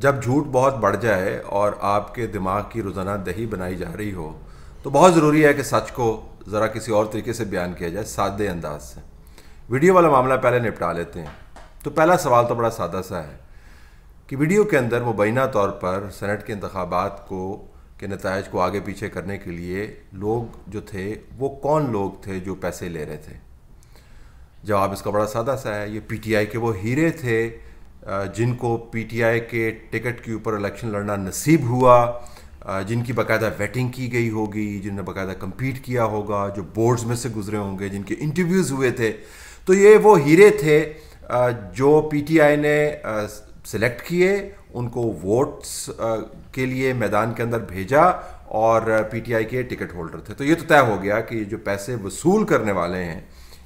जब झूठ बहुत बढ़ जाए और आपके दिमाग की रोज़ाना दही बनाई जा रही हो तो बहुत ज़रूरी है कि सच को ज़रा किसी और तरीके से बयान किया जाए सादे अंदाज से वीडियो वाला मामला पहले निपटा लेते हैं तो पहला सवाल तो बड़ा सादा सा है कि वीडियो के अंदर मुबैना तौर पर सेनेट के इंतबात को के नतज को आगे पीछे करने के लिए लोग जो थे वो कौन लोग थे जो पैसे ले रहे थे जवाब इसका बड़ा सादा सा है ये पीटीआई के वो हीरे थे जिनको पीटीआई के टिकट के ऊपर इलेक्शन लड़ना नसीब हुआ जिनकी बाकायदा वेटिंग की गई होगी जिनने बाकायदा कम्पीट किया होगा जो बोर्ड्स में से गुजरे होंगे जिनके इंटरव्यूज़ हुए थे तो ये वो हीरे थे जो पीटीआई ने सिलेक्ट किए उनको वोट्स के लिए मैदान के अंदर भेजा और पीटीआई के टिकट होल्डर थे तो ये तो तय हो गया कि जो पैसे वसूल करने वाले हैं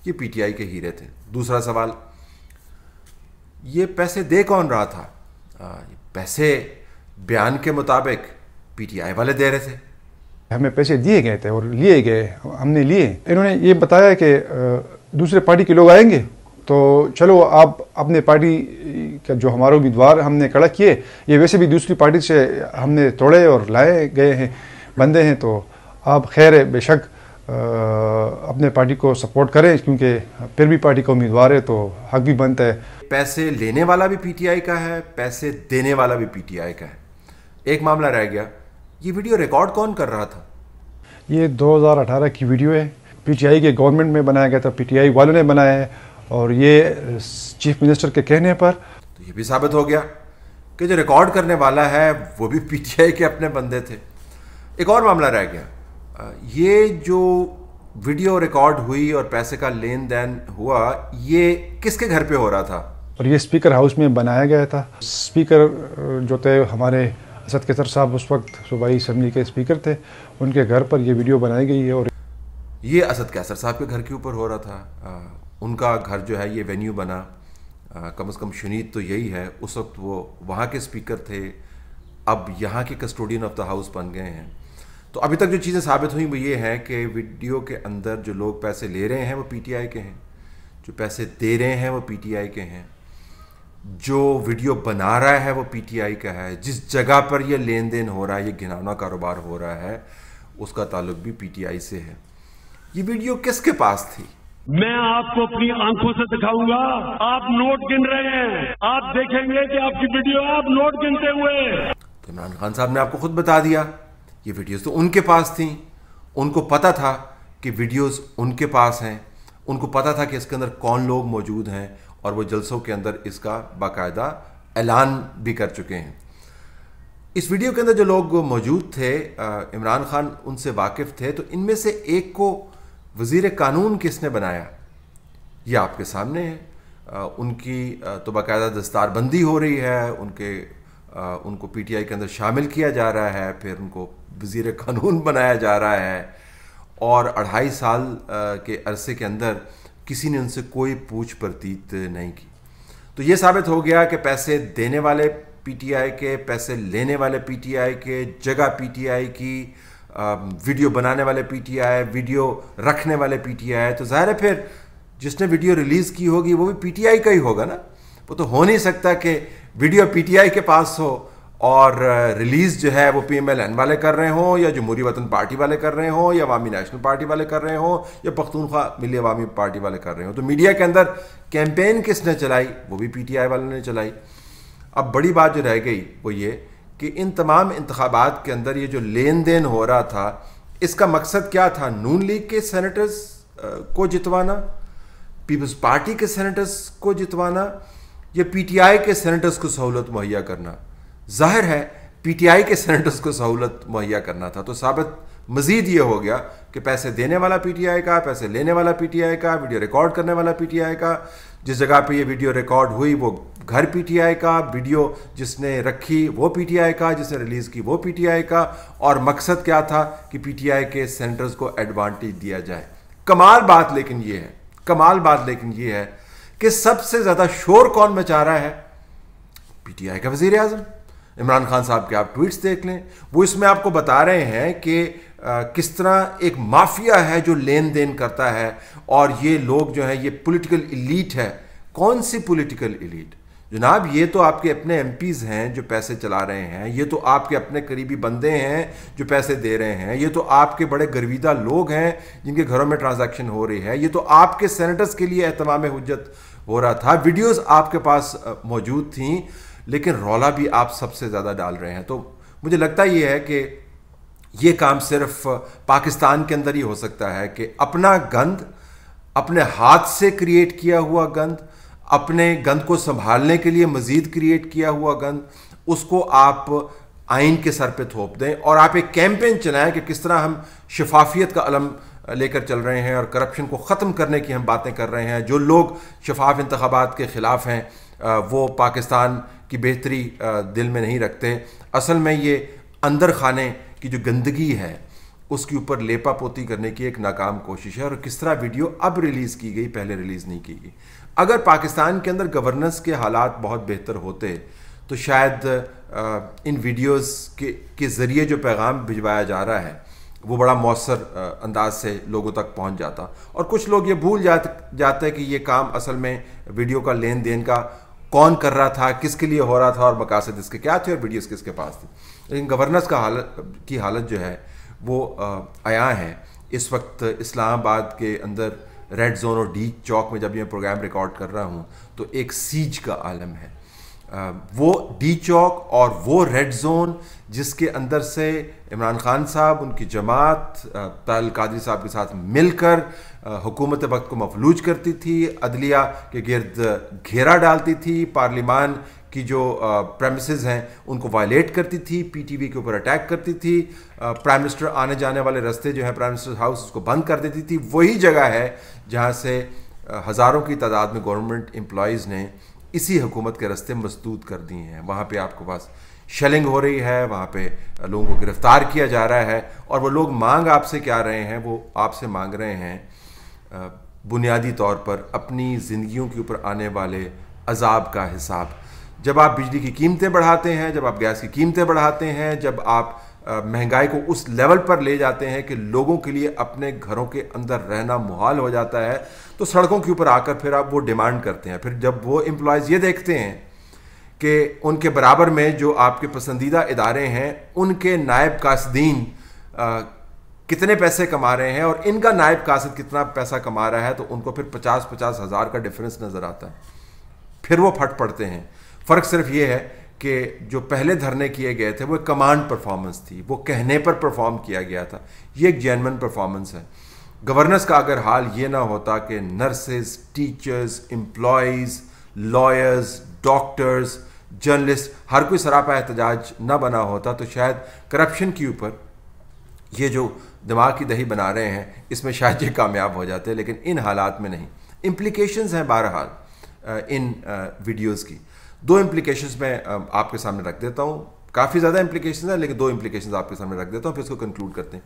ये पीटीआई के हीरे थे दूसरा सवाल ये पैसे दे कौन रहा था पैसे बयान के मुताबिक पीटीआई वाले दे रहे थे हमें पैसे दिए गए थे और लिए गए हमने लिए तो इन्होंने ये बताया कि दूसरे पार्टी के लोग आएंगे तो चलो आप अपने पार्टी का जो हमारे उम्मीदवार हमने कड़ा किए ये वैसे भी दूसरी पार्टी से हमने तोड़े और लाए गए हैं बंदे हैं तो आप खैर बेशक अपने पार्टी को सपोर्ट करें क्योंकि फिर भी पार्टी का उम्मीदवार है तो हक भी बनता है पैसे लेने वाला भी पीटीआई का है पैसे देने वाला भी पीटीआई का है एक मामला रह गया ये वीडियो रिकॉर्ड कौन कर रहा था ये 2018 की वीडियो है पीटीआई के गवर्नमेंट में बनाया गया था पीटीआई वालों ने बनाया है और ये चीफ मिनिस्टर के कहने पर तो ये भी साबित हो गया कि जो रिकॉर्ड करने वाला है वो भी पीटीआई के अपने बंदे थे एक और मामला रह गया ये जो वीडियो रिकॉर्ड हुई और पैसे का लेन देन हुआ ये किसके घर पे हो रहा था और ये स्पीकर हाउस में बनाया गया था स्पीकर जो थे हमारे असद कैसर साहब उस वक्त सूबाई असम्बली के स्पीकर थे उनके घर पर ये वीडियो बनाई गई है और ये असद कैसर साहब के घर के ऊपर हो रहा था आ, उनका घर जो है ये वेन्यू बना आ, कम से कम शुनीत तो यही है उस वक्त वो वहाँ के स्पीकर थे अब यहाँ के कस्टोडियन ऑफ द हाउस बन गए हैं तो अभी तक जो चीज़ें साबित हुई वो ये हैं कि वीडियो के अंदर जो लोग पैसे ले रहे हैं वो पीटीआई के हैं जो पैसे दे रहे हैं वो पी के हैं जो वीडियो बना रहा है वो पी का है जिस जगह पर ये लेन देन हो रहा है ये घिनौना कारोबार हो रहा है उसका ताल्लुक भी पीटीआई से है ये वीडियो किसके पास थी मैं आपको अपनी आंखों से दिखाऊंगा आप नोट गिन रहे हैं आप देखेंगे कि आपकी वीडियो आप नोट गिनते हुए तो इमरान खान साहब ने आपको खुद बता दिया ये वीडियोस तो उनके पास थी उनको पता था कि वीडियोस उनके पास हैं उनको पता था कि इसके अंदर कौन लोग मौजूद हैं और वो जलसों के अंदर इसका बाकायदा ऐलान भी कर चुके हैं इस वीडियो के अंदर जो लोग मौजूद थे इमरान खान उनसे वाकिफ़ थे तो इनमें से एक को वजीर कानून किसने बनाया ये आपके सामने है उनकी तो बाकायदा दस्तारबंदी हो रही है उनके उनको पीटीआई के अंदर शामिल किया जा रहा है फिर उनको वजीर कानून बनाया जा रहा है और अढ़ाई साल के अरसे के अंदर किसी ने उनसे कोई पूछ प्रतीत नहीं की तो ये साबित हो गया कि पैसे देने वाले पीटीआई के पैसे लेने वाले पीटीआई के जगह पीटीआई की वीडियो बनाने वाले पीटीआई वीडियो रखने वाले पीटीआई तो ज़ाहिर है फिर जिसने वीडियो रिलीज़ की होगी वो भी पीटीआई का ही होगा ना वो तो हो नहीं सकता कि वीडियो पीटीआई के पास हो और रिलीज जो है वो एन वाले कर रहे हों या जमहूरी वतन पार्टी वाले कर रहे हों या अवामी नेशनल पार्टी वाले कर रहे हों या पख्तूनख्वा मिली अवामी पार्टी वाले कर रहे हों तो मीडिया के अंदर कैंपेन किसने चलाई वो भी पीटीआई वालों ने चलाई अब बड़ी बात जो रह गई वो ये कि इन तमाम इंतबात के अंदर ये जो लेन देन हो रहा था इसका मकसद क्या था नून लीग के सेनेटर्स को जितवाना पीपल्स पार्टी के सेनेटर्स को जितवाना ये पीटीआई के सेनेटर्स को सहूलत मुहैया करना जाहिर है पीटीआई के सेनेटर्स को सहूलत मुहैया करना था तो साबित मजीद ये हो गया कि पैसे देने वाला पीटीआई का पैसे लेने वाला पीटीआई का वीडियो रिकॉर्ड करने वाला पीटीआई का जिस जगह पे ये वीडियो रिकॉर्ड हुई वो घर पीटीआई का वीडियो जिसने रखी वो पीटीआई का जिसने रिलीज़ की वो पीटीआई का और मकसद क्या था कि पीटीआई के सेंटर्स को एडवांटेज दिया जाए कमाल बात लेकिन ये है कमाल बात लेकिन ये है कि सबसे ज्यादा शोर कौन मचा रहा है पीटीआई का वजीर आजम इमरान खान साहब के आप ट्वीट्स देख लें वो इसमें आपको बता रहे हैं कि किस तरह एक माफिया है जो लेन देन करता है और ये लोग जो है ये पॉलिटिकल इलीट है कौन सी पॉलिटिकल इलीट जनाब ये तो आपके अपने एम हैं जो पैसे चला रहे हैं ये तो आपके अपने करीबी बंदे हैं जो पैसे दे रहे हैं ये तो आपके बड़े गर्विदा लोग हैं जिनके घरों में ट्रांजैक्शन हो रही है ये तो आपके सेनेटर्स के लिए अहतमाम हजत हो रहा था वीडियोस आपके पास मौजूद थी लेकिन रौला भी आप सबसे ज़्यादा डाल रहे हैं तो मुझे लगता ये है कि ये काम सिर्फ पाकिस्तान के अंदर ही हो सकता है कि अपना गंद अपने हाथ से क्रिएट किया हुआ गंद अपने गंद को संभालने के लिए मज़ीद क्रिएट किया हुआ गंद उसको आप आइन के सर पे थोप दें और आप एक कैंपेन चलाएं कि किस तरह हम शफाफियत का अलम लेकर चल रहे हैं और करप्शन को ख़त्म करने की हम बातें कर रहे हैं जो लोग शफाफ इंतबात के ख़िलाफ़ हैं वो पाकिस्तान की बेहतरी दिल में नहीं रखते असल में ये अंदर खाने की जो गंदगी है उसके ऊपर लेपा पोती करने की एक नाकाम कोशिश है और किस तरह वीडियो अब रिलीज़ की गई पहले रिलीज़ नहीं की गई अगर पाकिस्तान के अंदर गवर्नेंस के हालात बहुत बेहतर होते तो शायद इन वीडियोस के के ज़रिए जो पैगाम भिजवाया जा रहा है वो बड़ा मौसर अंदाज से लोगों तक पहुंच जाता और कुछ लोग ये भूल जाते हैं कि ये काम असल में वीडियो का लेन देन का कौन कर रहा था किसके लिए हो रहा था और मकासद इसके क्या थे और वीडियोस किसके पास थी लेकिन गवर्नेंस का हालत की हालत जो है वो आया है इस वक्त इस्लामाबाद के अंदर रेड जोन और डी चौक में जब मैं प्रोग्राम रिकॉर्ड कर रहा हूँ तो एक सीज का आलम है वो डी चौक और वो रेड जोन जिसके अंदर से इमरान खान साहब उनकी जमात तल कादरी साहब के साथ मिलकर हुकूमत वक्त को मफलूज करती थी अदलिया के गर्द घेरा डालती थी पार्लिमान की जो प्रेमिस हैं उनको वायलेट करती थी पीटीवी के ऊपर अटैक करती थी प्राइम मिनिस्टर आने जाने वाले रास्ते जो है प्राइम मिनिस्टर हाउस उसको बंद कर देती थी वही जगह है जहाँ से हज़ारों की तादाद में गवर्नमेंट एम्प्लॉयज़ ने इसी हुकूमत के रास्ते मजदूद कर दिए हैं वहाँ पे आपके पास शेलिंग हो रही है वहाँ पे लोगों को गिरफ्तार किया जा रहा है और वो लोग मांग आपसे क्या रहे हैं वो आपसे मांग रहे हैं बुनियादी तौर पर अपनी ज़िंदगियों के ऊपर आने वाले अजाब का हिसाब जब आप बिजली की कीमतें बढ़ाते हैं जब आप गैस की कीमतें बढ़ाते हैं जब आप महंगाई को उस लेवल पर ले जाते हैं कि लोगों के लिए अपने घरों के अंदर रहना मुहाल हो जाता है तो सड़कों के ऊपर आकर फिर आप वो डिमांड करते हैं फिर जब वो एम्प्लॉयज़ ये देखते हैं कि उनके बराबर में जो आपके पसंदीदा इदारे हैं उनके नायब कासदीन कितने पैसे कमा रहे हैं और इनका नायब कासद कितना पैसा कमा रहा है तो उनको फिर पचास पचास हज़ार का डिफरेंस नज़र आता है फिर वो फट पड़ते हैं फ़र्क सिर्फ ये है कि जो पहले धरने किए गए थे वो एक कमांड परफॉर्मेंस थी वो कहने पर परफॉर्म किया गया था ये एक जैनमन परफॉर्मेंस है गवर्नेंस का अगर हाल ये ना होता कि nurses teachers employees lawyers doctors journalist हर कोई सरापा एहतजाज ना बना होता तो शायद करप्शन के ऊपर ये जो दिमाग की दही बना रहे हैं इसमें शायद ये कामयाब हो जाते हैं लेकिन इन हालात में नहीं इम्प्लीकेशन हैं बहरहाल इन वीडियोज़ की दो इम्प्लीकेशन मैं आपके सामने रख देता हूँ काफ़ी ज़्यादा इम्प्लीकेशन है लेकिन दो इम्प्लीकेशन आपके सामने रख देता हूँ फिर इसको कंक्लूड करते हैं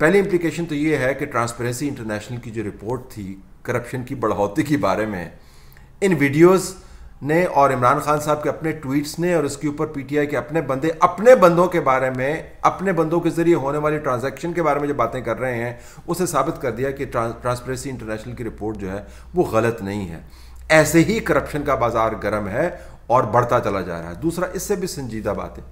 पहली इम्प्लीकेशन तो ये है कि ट्रांसपेरेंसी इंटरनेशनल की जो रिपोर्ट थी करप्शन की बढ़ोतरी के बारे में इन वीडियोज़ ने और इमरान खान साहब के अपने ट्वीट्स ने और इसके ऊपर पीटीआई के अपने बंदे अपने बंदों के बारे में अपने बंदों के जरिए होने वाली ट्रांजैक्शन के बारे में जो बातें कर रहे हैं उसे साबित कर दिया कि ट्रांसपेरेंसी इंटरनेशनल की रिपोर्ट जो है वो गलत नहीं है ऐसे ही करप्शन का बाजार गर्म है और बढ़ता चला जा रहा है दूसरा इससे भी संजीदा बात है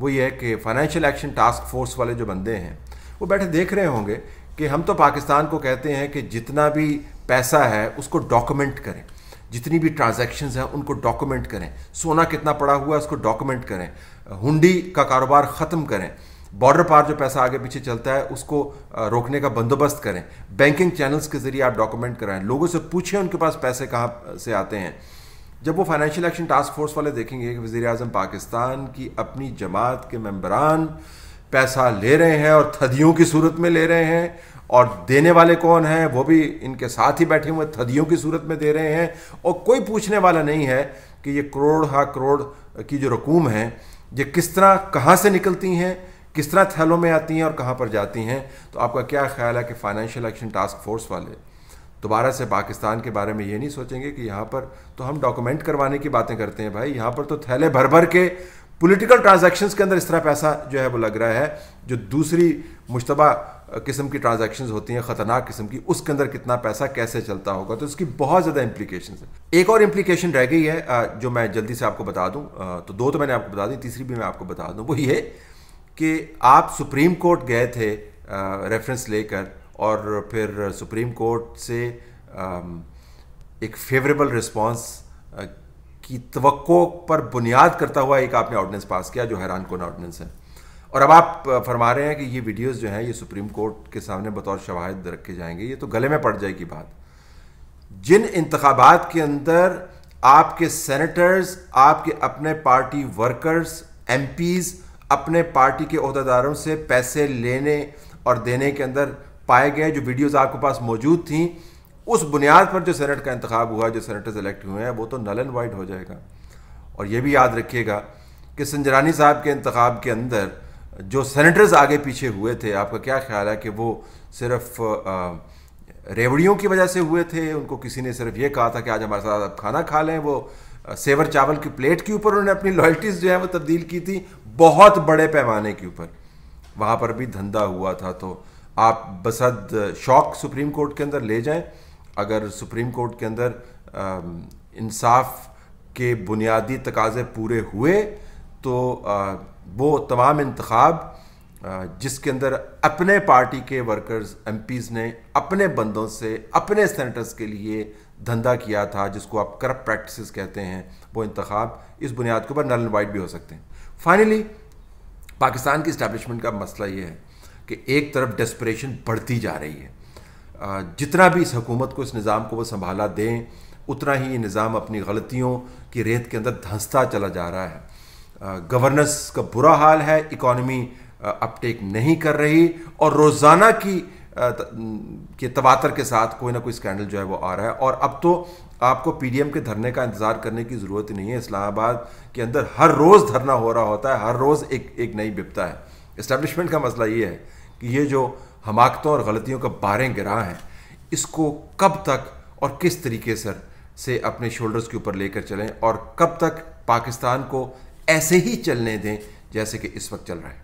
वो ये है कि फाइनेंशियल एक्शन टास्क फोर्स वाले जो बंदे हैं वो बैठे देख रहे होंगे कि हम तो पाकिस्तान को कहते हैं कि जितना भी पैसा है उसको डॉक्यूमेंट करें जितनी भी ट्रांजेक्शन हैं उनको डॉक्यूमेंट करें सोना कितना पड़ा हुआ है उसको डॉक्यूमेंट करें हुंडी का कारोबार ख़त्म करें बॉर्डर पार जो पैसा आगे पीछे चलता है उसको रोकने का बंदोबस्त करें बैंकिंग चैनल्स के जरिए आप डॉक्यूमेंट कराएं लोगों से पूछें उनके पास पैसे कहाँ से आते हैं जब वो फाइनेंशियल एक्शन टास्क फोर्स वाले देखेंगे कि वज़ी अजम पाकिस्तान की अपनी जमात के मम्बरान पैसा ले रहे हैं और थदियों की सूरत में ले रहे हैं और देने वाले कौन हैं वो भी इनके साथ ही बैठे हुए थदियों की सूरत में दे रहे हैं और कोई पूछने वाला नहीं है कि ये करोड़ हा करोड़ की जो रकूम है ये किस तरह कहाँ से निकलती हैं किस तरह थैलों में आती हैं और कहाँ पर जाती हैं तो आपका क्या ख्याल है कि फाइनेंशियल एक्शन टास्क फोर्स वाले दोबारा से पाकिस्तान के बारे में ये नहीं सोचेंगे कि यहाँ पर तो हम डॉक्यूमेंट करवाने की बातें करते हैं भाई यहाँ पर तो थैले भर भर के पॉलिटिकल ट्रांजैक्शंस के अंदर इस तरह पैसा जो है वो लग रहा है जो दूसरी मुशतबा किस्म की ट्रांजैक्शंस होती हैं ख़तरनाक किस्म की उसके अंदर कितना पैसा कैसे चलता होगा तो इसकी बहुत ज़्यादा इम्प्लीकेशन है एक और इम्प्लीकेशन रह गई है जो मैं जल्दी से आपको बता दूँ तो दो तो मैंने आपको बता दी तीसरी भी मैं आपको बता दूँ वो ये कि आप सुप्रीम कोर्ट गए थे रेफरेंस लेकर और फिर सुप्रीम कोर्ट से एक फेवरेबल रिस्पांस की तवक्को पर बुनियाद करता हुआ एक आपने ऑर्डिनेंस पास किया जो हैरान कौन ऑर्डिनेंस है और अब आप फरमा रहे हैं कि ये वीडियोस जो हैं ये सुप्रीम कोर्ट के सामने बतौर शवाहद रखे जाएंगे ये तो गले में पड़ जाएगी बात जिन इंतबात के अंदर आपके सेनेटर्स आपके अपने पार्टी वर्कर्स एमपीज़ अपने पार्टी के अहदेदारों से पैसे लेने और देने के अंदर पाए गए जो वीडियोज़ आपके पास मौजूद थी उस बुनियाद पर जो सेनेट का इंतखब हुआ जो सेनेटर्स इलेक्ट हुए हैं वो तो नल एंड वाइट हो जाएगा और ये भी याद रखिएगा कि संजरानी साहब के इंतखब के अंदर जो सेनेटर्स आगे पीछे हुए थे आपका क्या ख्याल है कि वो सिर्फ रेवड़ियों की वजह से हुए थे उनको किसी ने सिर्फ ये कहा था कि आज हमारे साथ आप खाना खा लें वो सेवर चावल की प्लेट के ऊपर उन्होंने अपनी लॉयल्टीज़ जो है वो तब्दील की थी बहुत बड़े पैमाने के ऊपर वहाँ पर भी धंधा हुआ था तो आप बसद शौक सुप्रीम कोर्ट के अंदर ले जाएं अगर सुप्रीम कोर्ट के अंदर इंसाफ के बुनियादी तकाजे पूरे हुए तो आ, वो तमाम इंतखब जिसके अंदर अपने पार्टी के वर्कर्स एमपीज़ ने अपने बंदों से अपने सेनेटर्स के लिए धंधा किया था जिसको आप करप्ट प्रैक्टिसेस कहते हैं वो इंतखब इस बुनियाद के ऊपर नल एंड वाइट भी हो सकते हैं फाइनली पाकिस्तान की इस्टेब्लिशमेंट का मसला ये है कि एक तरफ डेस्परेशन बढ़ती जा रही है जितना भी इस हकूमत को इस निज़ाम को वो संभाला दें उतना ही ये निज़ाम अपनी गलतियों की रेत के अंदर धंसता चला जा रहा है गवर्नेंस का बुरा हाल है इकॉनमी अपटेक नहीं कर रही और रोज़ाना की के तवातर के साथ कोई ना कोई स्कैंडल जो है वो आ रहा है और अब तो आपको पीडीएम के धरने का इंतज़ार करने की ज़रूरत ही नहीं है इस्लामाबाद के अंदर हर रोज़ धरना हो रहा होता है हर रोज़ एक एक नई बिपता है इस्टेब्लिशमेंट का मसला ये है कि ये जो हमाकतों और गलतियों का बारें गिरा है इसको कब तक और किस तरीके से से अपने शोल्डर्स के ऊपर लेकर चलें और कब तक पाकिस्तान को ऐसे ही चलने दें जैसे कि इस वक्त चल रहा है